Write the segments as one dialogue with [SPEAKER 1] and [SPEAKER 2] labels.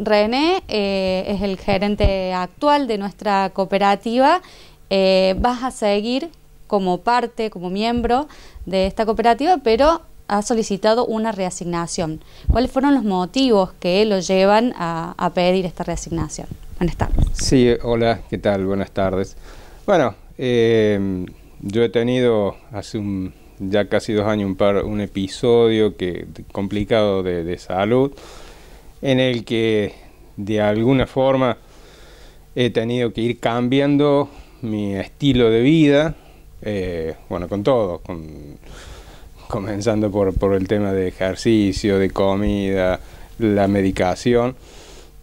[SPEAKER 1] René eh, es el gerente actual de nuestra cooperativa. Eh, vas a seguir como parte, como miembro de esta cooperativa, pero ha solicitado una reasignación. ¿Cuáles fueron los motivos que lo llevan a, pedir esta reasignación? Buenas
[SPEAKER 2] tardes. Sí, hola, ¿qué tal? Buenas tardes. Bueno, em, yo he tenido hace ya casi dos años un, par, un episodio que, complicado de, de salud en el que de alguna forma he tenido que ir cambiando mi estilo de vida, eh, bueno, con todo, con, comenzando por, por, el tema de ejercicio, de comida, la medicación,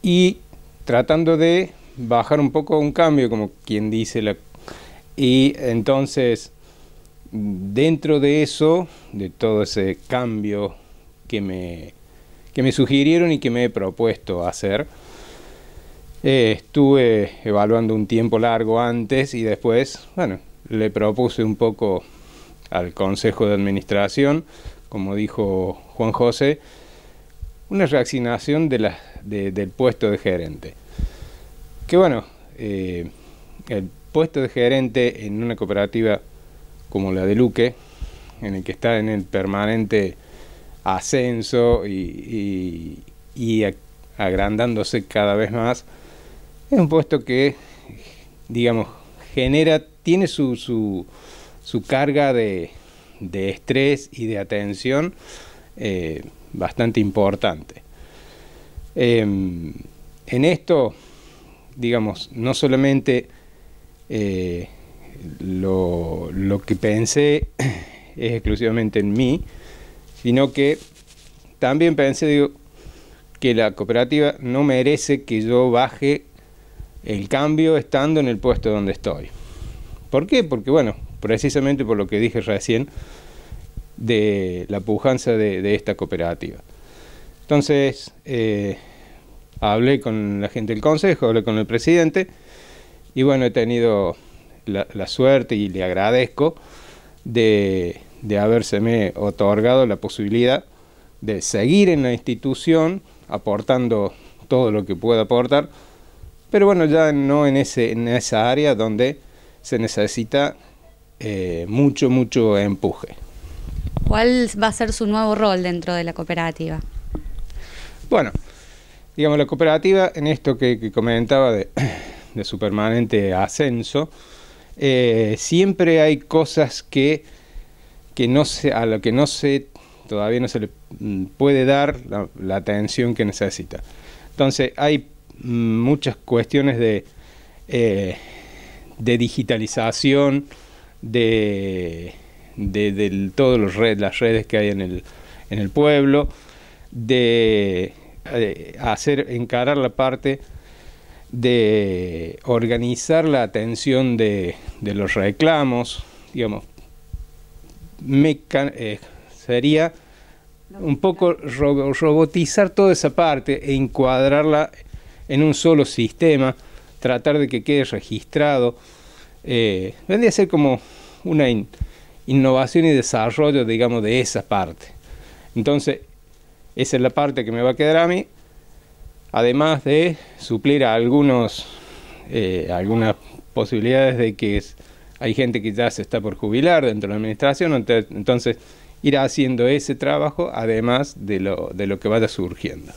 [SPEAKER 2] y tratando de bajar un poco un cambio, como quien dice, la, y entonces dentro de eso, de todo ese cambio que me que me sugirieron y que me he propuesto hacer. Eh, estuve evaluando un tiempo largo antes y después, bueno, le propuse un poco al Consejo de Administración, como dijo Juan José, una reasignación del puesto de gerente. Que bueno, eh, el puesto de gerente en una cooperativa como la de Luque, en el que está en el permanente ascenso y, agrandándose cada vez más. Es un puesto que, digamos, genera, tiene su, carga de, de, estrés y de atención eh, bastante importante. Em, en esto, digamos, no solamente eh, lo, lo que pensé es exclusivamente en mí, sino que también pensé, digo, que la cooperativa no merece que yo baje el cambio estando en el puesto donde estoy. ¿Por qué? Porque, bueno, precisamente por lo que dije recién de la pujanza de, esta cooperativa. Entonces, eh, hablé con la gente del consejo, hablé con el presidente y bueno, he tenido la suerte y le agradezco de de habérseme otorgado la posibilidad de seguir en la institución aportando todo lo que pueda aportar, pero bueno, ya no en, ese, en esa área donde se necesita eh, mucho, mucho empuje.
[SPEAKER 1] ¿Cuál va a ser su nuevo rol dentro de la cooperativa?
[SPEAKER 2] Bueno, digamos, la cooperativa en esto que, comentaba de, su permanente ascenso, eh, siempre hay cosas que que no a lo que no se, todavía no se le mm, puede dar la, atención que necesita. Entonces hay mm, muchas cuestiones de, eh, de digitalización, de, todas las redes, que hay en el, en el pueblo, de eh, hacer encarar la parte de organizar la atención de, de los reclamos, digamos, eh, sería un poco robotizar toda esa parte e encuadrarla en un solo sistema, tratar de que quede registrado. Eh, vendría a ser como una innovación y desarrollo, digamos, de esa parte. Entonces, esa es la parte que me va a quedar a mí, además de suplir a algunos, eh, algunas posibilidades de que hay gente que ya se está por jubilar dentro de la administración, entonces irá haciendo ese trabajo además de lo, que vaya surgiendo.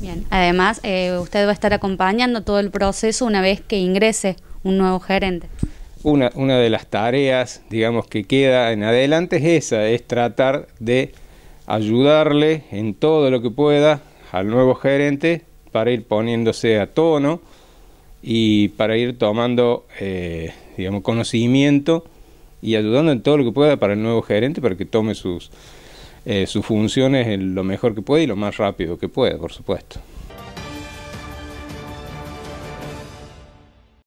[SPEAKER 1] Bien, además eh, usted va a estar acompañando todo el proceso una vez que ingrese un nuevo gerente.
[SPEAKER 2] Una, una de las tareas, digamos, que queda en adelante es esa, es tratar de ayudarle en todo lo que pueda al nuevo gerente para ir poniéndose a tono, y para ir tomando, eh, digamos, conocimiento y ayudando en todo lo que pueda para el nuevo gerente para que tome sus, eh, sus funciones lo mejor que puede y lo más rápido que pueda, por supuesto.